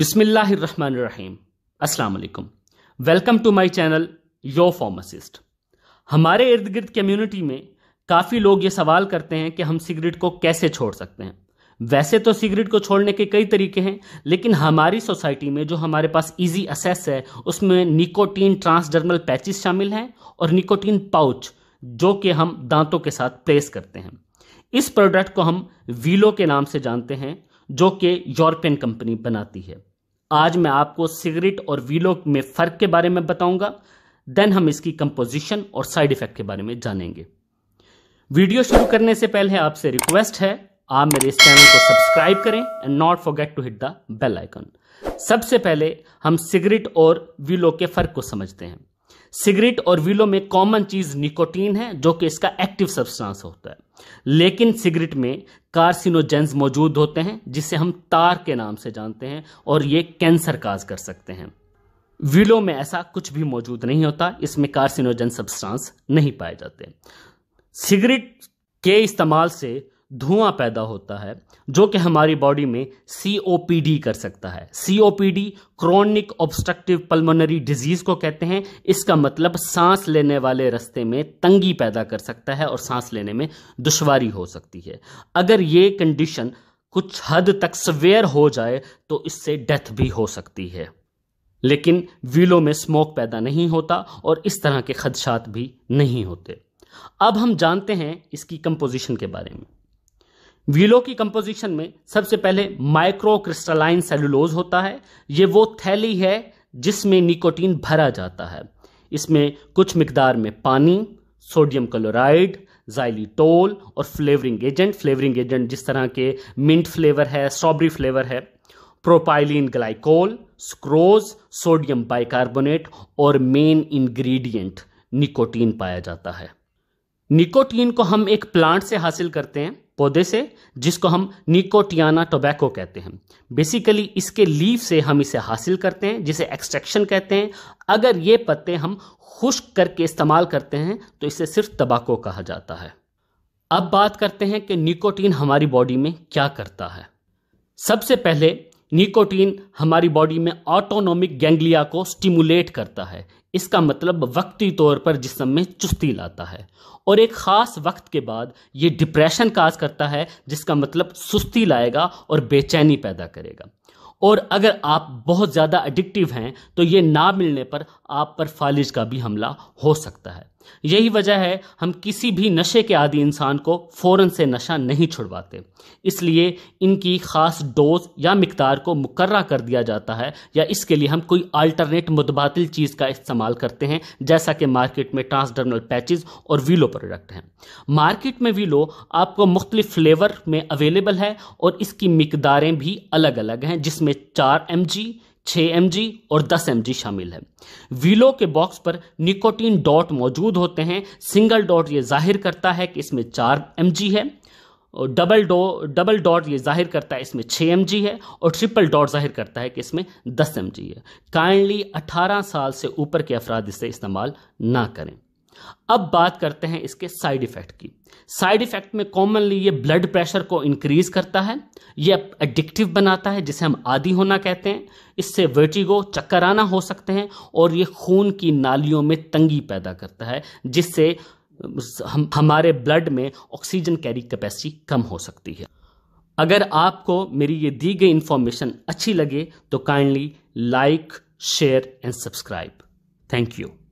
बिसमीम् अस्सलाम welcome to my channel your pharmacist हमारे इर्द गिर्द कम्यूनिटी में काफ़ी लोग ये सवाल करते हैं कि हम सिगरेट को कैसे छोड़ सकते हैं वैसे तो सिगरेट को छोड़ने के कई तरीके हैं लेकिन हमारी सोसाइटी में जो हमारे पास इजी असेस है उसमें निकोटीन ट्रांसडर्मल पैचेस शामिल हैं और निकोटीन पाउच जो कि हम दांतों के साथ प्लेस करते हैं इस प्रोडक्ट को हम वीलो के नाम से जानते हैं जो कि यूरोपियन कंपनी बनाती है आज मैं आपको सिगरेट और वीलो में फ़र्क के बारे में बताऊंगा देन हम इसकी कंपोजिशन और साइड इफ़ेक्ट के बारे में जानेंगे वीडियो शुरू करने से पहले आपसे रिक्वेस्ट है आप मेरे इस चैनल को सब्सक्राइब करें and not forget to hit the bell icon सबसे पहले हम सिगरेट और वीलो के फ़र्क को समझते हैं सिगरेट और वीलो में कॉमन चीज निकोटीन है जो कि इसका एक्टिव सब्सटेंस होता है लेकिन सिगरेट में कार्सिनोजेंस मौजूद होते हैं जिसे हम तार के नाम से जानते हैं और ये कैंसर काज कर सकते हैं विलो में ऐसा कुछ भी मौजूद नहीं होता इसमें कार्सिनोजेंस सब्सटेंस नहीं पाए जाते सिगरेट के इस्तेमाल से धुआं पैदा होता है जो कि हमारी बॉडी में सी कर सकता है C chronic obstructive pulmonary disease को कहते हैं इसका मतलब सांस लेने वाले रस्ते में तंगी पैदा कर सकता है और सांस लेने में दुश्वारी हो सकती है अगर ये कंडीशन कुछ हद तक सवेयर हो जाए तो इससे डेथ भी हो सकती है लेकिन व्हीलों में स्मोक पैदा नहीं होता और इस तरह के खदशात भी नहीं होते अब हम जानते हैं इसकी कंपोजिशन के बारे में व्हीलो की कंपोजिशन में सबसे पहले माइक्रो क्रिस्टलाइन सेलुलोज होता है ये वो थैली है जिसमें निकोटीन भरा जाता है इसमें कुछ मिकदार में पानी सोडियम क्लोराइड जाइलिटोल और फ्लेवरिंग एजेंट फ्लेवरिंग एजेंट जिस तरह के मिंट फ्लेवर है स्ट्रॉबेरी फ्लेवर है propylene glycol sucrose sodium bicarbonate और मेन इंग्रेडिएंट निकोटीन पाया जाता है निकोटीन को हम एक प्लांट से हासिल करते हैं पौधे से जिसको हम निकोटियाना टोबैको कहते हैं बेसिकली इसके लीव से हम इसे हासिल करते हैं जिसे एक्सट्रैक्शन कहते हैं अगर ये पत्ते हम खुश्क करके इस्तेमाल करते हैं तो इसे सिर्फ तबाको कहा जाता है अब बात करते हैं कि निकोटीन हमारी बॉडी में क्या करता है सबसे पहले निकोटीन हमारी बॉडी में ऑटोनोमिक गैंग्लिया को स्टिमुलेट करता है इसका मतलब वक्ती तौर पर जिसम में चुस्ती लाता है और एक ख़ास वक्त के बाद ये डिप्रेशन काज करता है जिसका मतलब सुस्ती लाएगा और बेचैनी पैदा करेगा और अगर आप बहुत ज़्यादा एडिक्टिव हैं तो ये ना मिलने पर आप पर फालिज का भी हमला हो सकता है यही वजह है हम किसी भी नशे के आदि इंसान को फौरन से नशा नहीं छुड़वाते इसलिए इनकी ख़ास डोज या मकदार को मुकर्रा कर दिया जाता है या इसके लिए हम कोई आल्टरनेट मुतबातिल चीज़ का इस्तेमाल करते हैं जैसा कि मार्केट में ट्रांसडर्मल पैचेस और वीलो प्रोडक्ट हैं मार्केट में वीलो आपको मुख्तलिफ फ्लेवर में अवेलेबल है और इसकी मकदारें भी अलग अलग हैं जिसमें चार एम जी छः एम और दस एम शामिल है वीलो के बॉक्स पर निकोटीन डॉट मौजूद होते हैं सिंगल डॉट ये जाहिर करता है कि इसमें चार एम है और डबल डो डबल डॉट ये जाहिर करता है इसमें 6 एम है और ट्रिपल डॉट जाहिर करता है कि इसमें 10 एम है काइंडली 18 साल से ऊपर के अफराद इसे इस्तेमाल ना करें अब बात करते हैं इसके साइड इफेक्ट की साइड इफेक्ट में कॉमनली ये ब्लड प्रेशर को इंक्रीज करता है ये एडिक्टिव बनाता है जिसे हम आदि होना कहते हैं इससे वर्टिगो चक्कर आना हो सकते हैं और ये खून की नालियों में तंगी पैदा करता है जिससे हम हमारे ब्लड में ऑक्सीजन कैरी कैपेसिटी कम हो सकती है अगर आपको मेरी ये दी गई इंफॉर्मेशन अच्छी लगे तो kindly like share and subscribe thank you